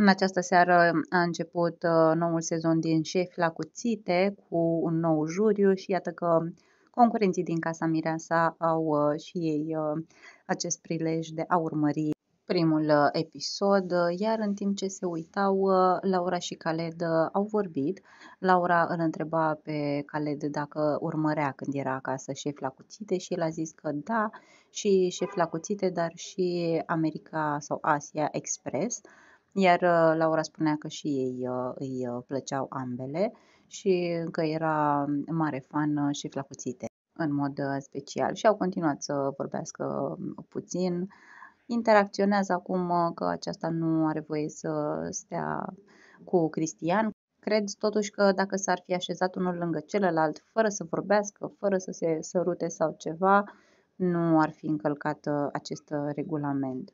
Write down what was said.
În această seară a început uh, noul sezon din „Șef la cuțite cu un nou juriu și iată că concurenții din Casa Mireasa au uh, și ei uh, acest prilej de a urmări primul episod, iar în timp ce se uitau, Laura și Caled au vorbit. Laura îl întreba pe Caled dacă urmărea când era acasă șef la cuțite și el a zis că da, și șef la cuțite, dar și America sau Asia Express. Iar uh, Laura spunea că și ei uh, îi uh, plăceau ambele și că era mare fan și flacuțite în mod special și au continuat să vorbească puțin. Interacționează acum că aceasta nu are voie să stea cu Cristian. Cred totuși că dacă s-ar fi așezat unul lângă celălalt, fără să vorbească, fără să se sărute sau ceva, nu ar fi încălcat acest regulament.